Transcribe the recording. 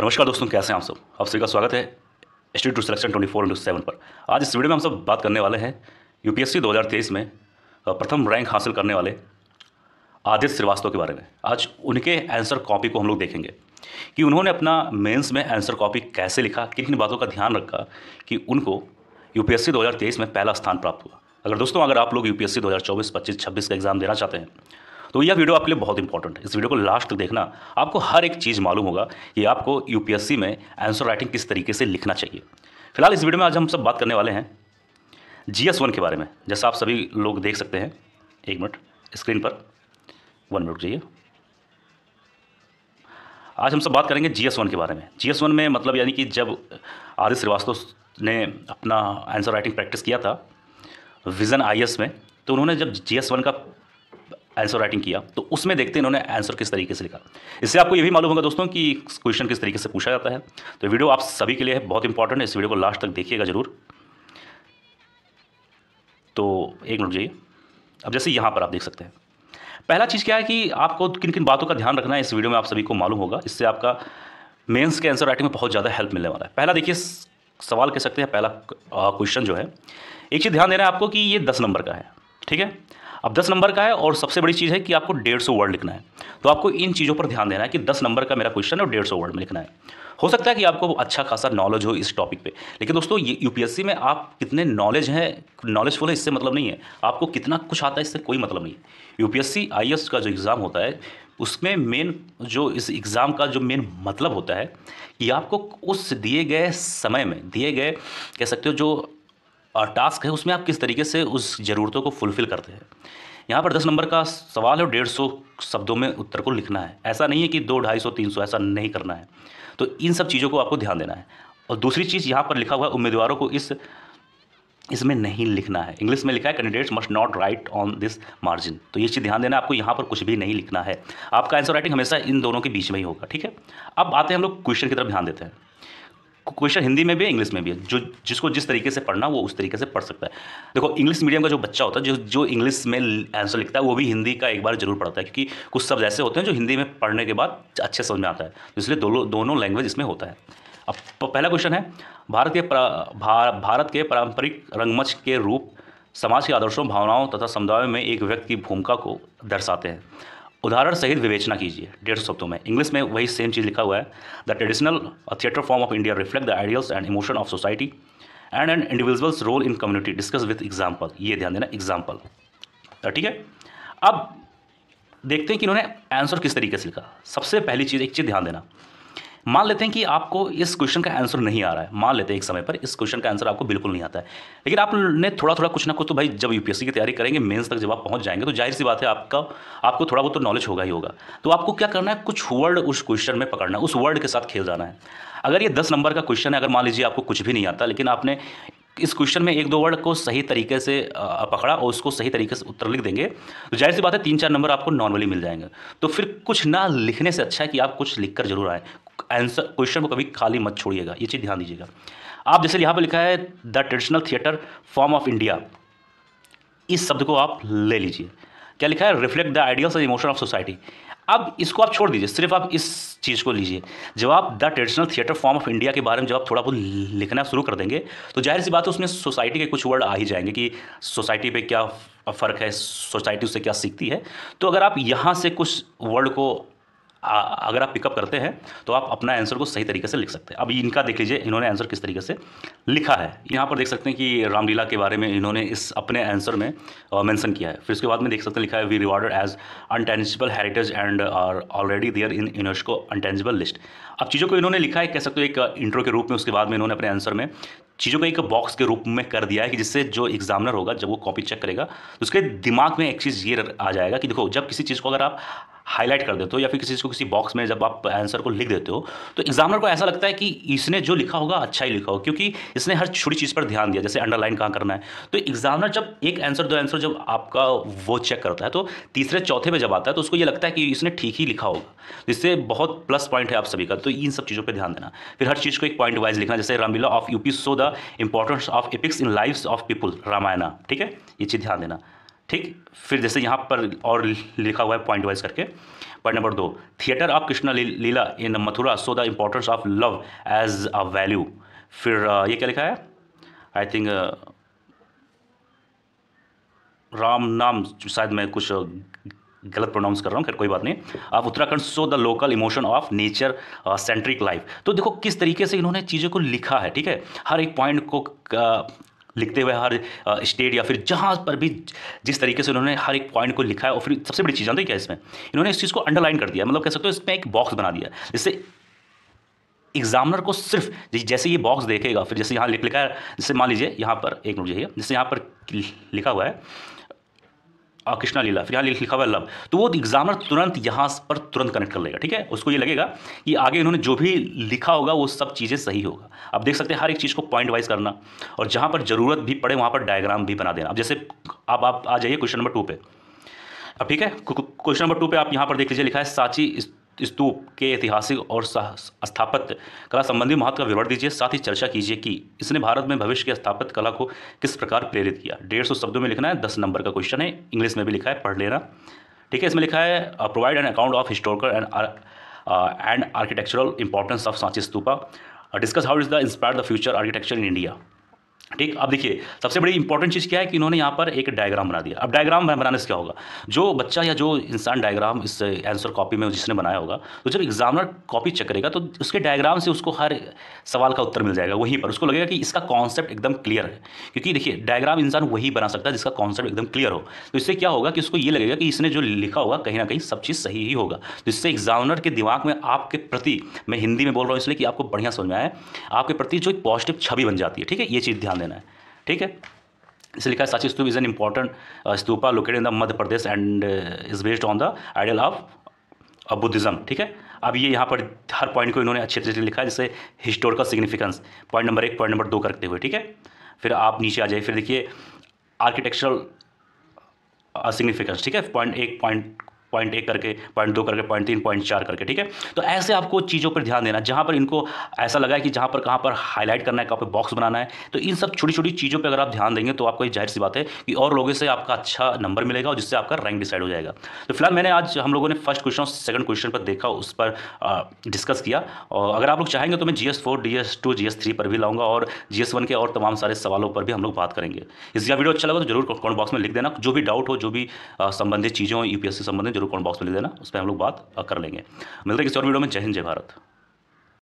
नमस्कार दोस्तों कैसे हैं आप सब आप सभी का स्वागत है state to selection twenty four into seven पर आज इस वीडियो में हम सब बात करने वाले हैं यूपीएससी 2023 में प्रथम रैंक हासिल करने वाले आदित्य श्रीवास्तव के बारे में आज उनके आंसर कॉपी को हम लोग देखेंगे कि उन्होंने अपना मेंस में आंसर कॉपी कैसे लिखा किन किन बातों का ध्यान रखा कि उनको यूपीएससी 2023 में पहला स्थान प्राप्त हुआ अगर दोस्तों अगर आप लोग यूपीएससी 2024 25 26 का एग्ज़ाम देना चाहते हैं तो यह वीडियो आपके लिए बहुत इंपॉर्टेंट है इस वीडियो को लास्ट तक देखना आपको हर एक चीज़ मालूम होगा कि आपको यूपीएससी में आंसर राइटिंग किस तरीके से लिखना चाहिए फिलहाल इस वीडियो में आज हम सब बात करने वाले हैं जी एस वन के बारे में जैसा आप सभी लोग देख सकते हैं एक मिनट स्क्रीन पर वन मिनट चाहिए आज हम सब बात करेंगे जी एस वन के बारे में जी एस वन में मतलब यानी कि जब आर श्रीवास्तव ने अपना आंसर राइटिंग प्रैक्टिस किया था विज़न आई में तो उन्होंने जब जी एस वन का आंसर राइटिंग किया तो उसमें देखते हैं इन्होंने आंसर किस तरीके से लिखा इससे आपको ये भी मालूम होगा दोस्तों कि क्वेश्चन किस तरीके से पूछा जाता है तो वीडियो आप सभी के लिए है बहुत इंपॉर्टेंट है इस वीडियो को लास्ट तक देखिएगा जरूर तो एक मिनट जाइए अब जैसे यहाँ पर आप देख सकते हैं पहला चीज़ क्या है कि आपको किन किन बातों का ध्यान रखना है इस वीडियो में आप सभी को मालूम होगा इससे आपका मेंस के आंसर राइटिंग में बहुत ज़्यादा हेल्प मिलने वाला है पहला देखिए सवाल कह सकते हैं पहला क्वेश्चन जो है एक चीज़ ध्यान देना है आपको कि ये दस नंबर का है ठीक है अब दस नंबर का है और सबसे बड़ी चीज़ है कि आपको डेढ़ सौ वर्ड लिखना है तो आपको इन चीज़ों पर ध्यान देना है कि दस नंबर का मेरा क्वेश्चन है और डेढ़ सौ वर्ड में लिखना है हो सकता है कि आपको अच्छा खासा नॉलेज हो इस टॉपिक पे लेकिन दोस्तों ये यूपीएससी में आप कितने नॉलेज हैं नॉलेजफुल है इससे मतलब नहीं है आपको कितना कुछ आता है इससे कोई मतलब नहीं यूपीएससी एस का जो एग्ज़ाम होता है उसमें मेन जो इस एग्ज़ाम का जो मेन मतलब होता है कि आपको उस दिए गए समय में दिए गए कह सकते हो जो और टास्क है उसमें आप किस तरीके से उस ज़रूरतों को फुलफ़िल करते हैं यहाँ पर दस नंबर का सवाल है डेढ़ सौ शब्दों में उत्तर को लिखना है ऐसा नहीं है कि दो ढाई सौ तीन सौ ऐसा नहीं करना है तो इन सब चीज़ों को आपको ध्यान देना है और दूसरी चीज़ यहाँ पर लिखा हुआ है उम्मीदवारों को इस इसमें नहीं लिखना है इंग्लिश में लिखा है candidates must not write on this margin तो ये चीज़ ध्यान देना आपको यहाँ पर कुछ भी नहीं लिखना है आपका आंसर राइटिंग हमेशा इन दोनों के बीच में ही होगा ठीक है अब आते हैं हम लोग क्वेश्चन की तरफ ध्यान देते हैं क्वेश्चन हिंदी में भी है इंग्लिश में भी है जो जिसको जिस तरीके से पढ़ना वो उस तरीके से पढ़ सकता है देखो इंग्लिश मीडियम का जो बच्चा होता है जो जो इंग्लिश में आंसर लिखता है वो भी हिंदी का एक बार जरूर पढ़ता है क्योंकि कुछ शब्द ऐसे होते हैं जो हिंदी में पढ़ने के बाद अच्छे समझ में आता है तो इसलिए दोनों दोनों लैंग्वेज इसमें होता है अब पहला क्वेश्चन है भारत के भारत के पारंपरिक रंगमंच के रूप समाज के आदर्शों भावनाओं तथा समुदायों में एक व्यक्ति की भूमिका को दर्शाते हैं उदाहरण सहित विवेचना कीजिए डेढ़ शब्दों में इंग्लिश में वही सेम चीज़ लिखा हुआ है the traditional theatre form of India reflect the ideals and emotion of society and and individuals role in community discuss with example ये ध्यान देना एग्जाम्पल तो ठीक है अब देखते हैं कि इन्होंने आंसर किस तरीके से लिखा सबसे पहली चीज़ एक चीज़ ध्यान देना मान लेते हैं कि आपको इस क्वेश्चन का आंसर नहीं आ रहा है मान लेते हैं एक समय पर इस क्वेश्चन का आंसर आपको बिल्कुल नहीं आता है लेकिन आपने थोड़ा थोड़ा कुछ ना कुछ तो भाई जब यूपीएससी की तैयारी करेंगे मेंस तक जब आप पहुंच जाएंगे तो जाहिर सी बात है आपका आपको थोड़ा बहुत तो नॉलेज होगा ही होगा तो आपको क्या करना है कुछ वर्ड उस क्वेश्चन में पकड़ना है उस वर्ड के साथ खेल जाना है अगर ये दस नंबर का क्वेश्चन है अगर मान लीजिए आपको कुछ भी नहीं आता लेकिन आपने इस क्वेश्चन में एक दो वर्ड को सही तरीके से पकड़ा और उसको सही तरीके से उत्तर लिख देंगे तो जाहिर सी बात है तीन चार नंबर आपको नॉर्मली मिल जाएंगे तो फिर कुछ ना लिखने से अच्छा है कि आप कुछ लिखकर जरूर आए आंसर क्वेश्चन को कभी खाली मत छोड़िएगा ये चीज़ ध्यान दीजिएगा आप जैसे यहाँ पर लिखा है the traditional theatre form of India इस शब्द को आप ले लीजिए क्या लिखा है reflect the ideals and emotion of society अब इसको आप छोड़ दीजिए सिर्फ आप इस चीज़ को लीजिए जब आप the traditional theatre form of India के बारे में जब आप थोड़ा बहुत लिखना शुरू कर देंगे तो जाहिर सी बात है उसमें सोसाइटी के कुछ वर्ड आ ही जाएंगे कि सोसाइटी पे क्या फ़र्क है सोसाइटी उससे क्या सीखती है तो अगर आप यहाँ से कुछ वर्ड को आ, अगर आप पिकअप करते हैं तो आप अपना आंसर को सही तरीके से लिख सकते हैं अब इनका देख लीजिए इन्होंने आंसर किस तरीके से लिखा है यहाँ पर देख सकते हैं कि रामलीला के बारे में इन्होंने इस अपने आंसर में मेंशन किया है फिर उसके बाद में देख सकते हैं लिखा है we rewarded as intangible heritage and are already there in UNESCO intangible list अब चीज़ों को इन्होंने लिखा है कह सकते हो एक इंट्रो के रूप में उसके बाद में इन्होंने अपने आंसर में चीज़ों को एक बॉक्स के रूप में कर दिया है कि जिससे जो एग्जामिनर होगा जब वो कॉपी चेक करेगा तो उसके दिमाग में एक चीज़ ये आ जाएगा कि देखो जब किसी चीज़ को अगर आप हाईलाइट कर देते हो या फिर किसी को किसी बॉक्स में जब आप आंसर को लिख देते हो तो एग्जामिनर को ऐसा लगता है कि इसने जो लिखा होगा अच्छा ही लिखा होगा क्योंकि इसने हर छोटी चीज़ पर ध्यान दिया जैसे अंडरलाइन कहाँ करना है तो एग्जामिनर जब एक आंसर दो आंसर जब आपका वो चेक करता है तो तीसरे चौथे में जब आता है तो उसको ये लगता है कि इसने ठीक ही लिखा होगा इससे बहुत प्लस पॉइंट है आप सभी का तो इन सब चीज़ों पर ध्यान देना फिर हर चीज़ को एक पॉइंट वाइज लिखना जैसे Ramlila of UP so the importance of epics in life of people Ramayana ठीक है ये चीज़ ध्यान देना ठीक फिर जैसे यहाँ पर और लिखा हुआ है पॉइंट वाइज करके पॉइंट नंबर दो theatre of Krishna Leela in Mathura so the importance of love as a value फिर uh, ये क्या लिखा है आई थिंक uh, राम नाम शायद मैं कुछ uh, गलत प्रोनाउंस कर रहा हूँ खैर कोई बात नहीं अब Uttarakhand so the local emotion of nature centric life तो देखो किस तरीके से इन्होंने चीज़ों को लिखा है ठीक है हर एक पॉइंट को लिखते हुए हर स्टेट या फिर जहाँ पर भी जिस तरीके से उन्होंने हर एक पॉइंट को लिखा है और फिर सबसे बड़ी चीज़ जानते क्या इसमें इन्होंने इस चीज़ को अंडरलाइन कर दिया मतलब कह सकते हो इसमें एक बॉक्स बना दिया जिससे एग्जामिनर को सिर्फ जैसे ये बॉक्स देखेगा फिर जैसे यहाँ लिख लिखा है जैसे मान लीजिए यहाँ पर एक मिनट जाइए जैसे यहाँ पर लिखा हुआ है कृष्णा लीला फिर यहाँ लिखा हुआ लव तो वो एग्जामर तुरंत यहाँ पर तुरंत कनेक्ट कर लेगा ठीक है उसको ये लगेगा कि आगे इन्होंने जो भी लिखा होगा वो सब चीज़ें सही होगा अब देख सकते हैं हर एक चीज़ को पॉइंट वाइज करना और जहाँ पर ज़रूरत भी पड़े वहाँ पर डायग्राम भी बना देना अब जैसे अब आप आ जाइए क्वेश्चन नंबर टू पे अब ठीक है क्वेश्चन नंबर टू पे आप यहाँ पर देख लीजिए लिखा है साची स्तूप के ऐतिहासिक और स्थापत्य कला संबंधी महत्व का विवरण दीजिए साथ ही चर्चा कीजिए कि इसने भारत में भविष्य की स्थापत्य कला को किस प्रकार प्रेरित किया डेढ़ सौ शब्दों में लिखना है दस नंबर का क्वेश्चन है इंग्लिश में भी लिखा है पढ़ लेना ठीक है इसमें लिखा है provide an account of historical and and architectural importance of Sanchi Stupa discuss how is the inspire the future architecture in India ठीक अब देखिए सबसे बड़ी इंपॉर्टेंट चीज़ क्या है कि इन्होंने यहाँ पर एक डायग्राम बना दिया अब डायग्राम बनाने से क्या होगा जो बच्चा या जो इंसान डायग्राम इस आंसर कॉपी में जिसने बनाया होगा तो जब एग्जामिनर कॉपी चेक करेगा तो उसके डायग्राम से उसको हर सवाल का उत्तर मिल जाएगा वहीं पर उसको लगेगा कि इसका कॉन्सेप्ट एकदम क्लियर है क्योंकि देखिए डायग्राम इंसान वही बना सकता है जिसका कॉन्सेप्ट एकदम क्लियर हो तो इससे क्या होगा कि उसको ये लगेगा कि इसने जो लिखा होगा कहीं ना कहीं सब चीज़ सही ही होगा तो इससे एग्जामिनर के दिमाग में आपके प्रति मैं हिंदी में बोल रहा हूँ इसलिए कि आपको बढ़िया समझ में आए आपके प्रति जो एक पॉजिटिव छवि बन जाती है ठीक है ये चीज़ ध्यान देना है ठीक है इसलिए कहा है Sanchi Stupa is an important Stupa locate in the Madhya Pradesh and is based on the ideal of Buddhism ठीक है अब ये यहाँ पर हर पॉइंट को इन्होंने अच्छे तरीके से लिखा है जैसे हिस्टोरिकल सिग्निफिकेंस पॉइंट नंबर एक पॉइंट नंबर दो करते हुए ठीक है फिर आप नीचे आ जाइए फिर देखिए आर्किटेक्चरल सिग्निफिकेंस uh, ठीक है पॉइंट एक पॉइंट पॉइंट एक करके पॉइंट दो करके पॉइंट तीन पॉइंट चार करके ठीक है तो ऐसे आपको चीज़ों पर ध्यान देना जहाँ पर इनको ऐसा लगा है कि जहाँ पर कहाँ पर हाईलाइट करना है कहाँ पर बॉक्स बनाना है तो इन सब छोटी छोटी चीज़ों पर अगर आप ध्यान देंगे तो आपको जाहिर सी बात है कि और लोगों से आपका अच्छा नंबर मिलेगा और जिससे आपका रैंक डिसाइड हो जाएगा तो फिलहाल मैंने आज हम लोगों ने फर्स्ट क्वेश्चन और सेकंड क्वेश्चन पर देखा उस पर डिस्कस किया और अगर आप लोग चाहेंगे तो मैं G S four D S two G S three पर भी लाऊंगा और जी एस वन के और तमाम सारे सवालों पर भी हम लोग बात करेंगे इसका वीडियो अच्छा लगा तो जरूर कमेंट बॉक्स में लिख देना जो भी डाउट हो जो भी संबंधित चीज़ें हो यूपीएससी संबंधित जरूर कॉमेंट बॉक्स में लिख देना उस पर हम लोग बात कर लेंगे मिलते हैं किसी और वीडियो में जय हिंद जय भारत